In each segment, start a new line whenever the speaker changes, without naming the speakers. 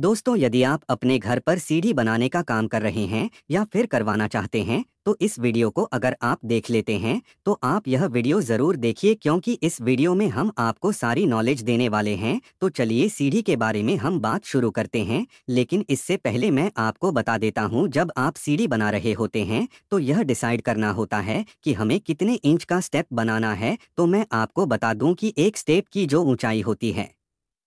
दोस्तों यदि आप अपने घर पर सीढ़ी बनाने का काम कर रहे हैं या फिर करवाना चाहते हैं तो इस वीडियो को अगर आप देख लेते हैं तो आप यह वीडियो ज़रूर देखिए क्योंकि इस वीडियो में हम आपको सारी नॉलेज देने वाले हैं तो चलिए सीढ़ी के बारे में हम बात शुरू करते हैं लेकिन इससे पहले मैं आपको बता देता हूँ जब आप सीढ़ी बना रहे होते हैं तो यह डिसाइड करना होता है कि हमें कितने इंच का स्टेप बनाना है तो मैं आपको बता दूँ की एक स्टेप की जो ऊँचाई होती है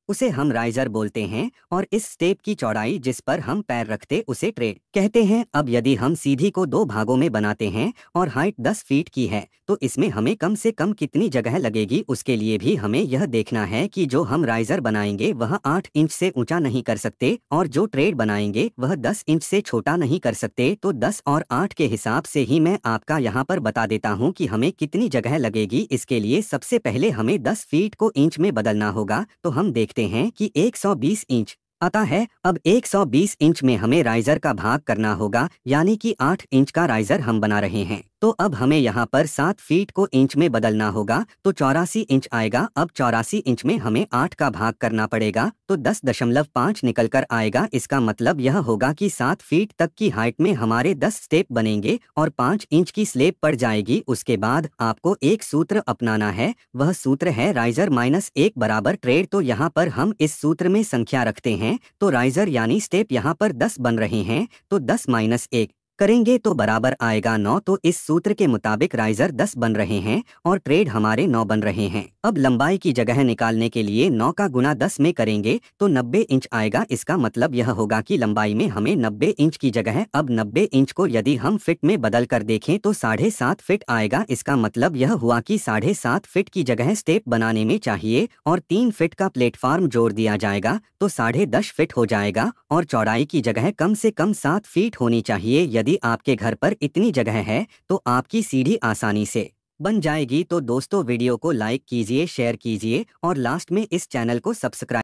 उसे हम राइजर बोलते हैं और इस स्टेप की चौड़ाई जिस पर हम पैर रखते उसे ट्रे कहते हैं अब यदि हम सीधी को दो भागों में बनाते हैं और हाइट 10 फीट की है तो इसमें हमें कम से कम कितनी जगह लगेगी उसके लिए भी हमें यह देखना है कि जो हम राइजर बनाएंगे वह आठ इंच से ऊंचा नहीं कर सकते और जो ट्रेड बनाएंगे वह दस इंच से छोटा नहीं कर सकते तो दस और आठ के हिसाब से ही मैं आपका यहाँ पर बता देता हूँ कि हमें कितनी जगह लगेगी इसके लिए सबसे पहले हमें दस फीट को इंच में बदलना होगा तो हम देख देखते हैं कि 120 इंच आता है अब 120 इंच में हमें राइजर का भाग करना होगा यानी कि 8 इंच का राइजर हम बना रहे हैं तो अब हमें यहाँ पर सात फीट को इंच में बदलना होगा तो चौरासी इंच आएगा अब चौरासी इंच में हमें आठ का भाग करना पड़ेगा तो दस दशमलव पाँच निकल कर आएगा इसका मतलब यह होगा कि सात फीट तक की हाइट में हमारे दस स्टेप बनेंगे और पाँच इंच की स्लेब पड़ जाएगी उसके बाद आपको एक सूत्र अपनाना है वह सूत्र है राइजर माइनस एक बराबर ट्रेड तो यहाँ पर हम इस सूत्र में संख्या रखते हैं तो राइजर यानी स्टेप यहाँ पर दस बन रहे हैं तो दस माइनस एक करेंगे तो बराबर आएगा नौ तो इस सूत्र के मुताबिक राइजर दस बन रहे हैं और ट्रेड हमारे नौ बन रहे हैं अब लंबाई की जगह निकालने के लिए नौ का गुना दस में करेंगे तो नब्बे इंच आएगा इसका मतलब यह होगा कि लंबाई में हमें नब्बे इंच की जगह अब नब्बे इंच को यदि हम फिट में बदल कर देखें तो साढ़े सात फिट आएगा इसका मतलब यह हुआ कि साढ़े सात फिट की जगह स्टेप बनाने में चाहिए और तीन फिट का प्लेटफॉर्म जोड़ दिया जाएगा तो साढ़े दस फिट हो जाएगा और चौड़ाई की जगह कम से कम सात फीट होनी चाहिए यदि यदि आपके घर पर इतनी जगह है तो आपकी सीढ़ी आसानी से बन जाएगी तो दोस्तों वीडियो को लाइक कीजिए शेयर कीजिए और लास्ट में इस चैनल को सब्सक्राइब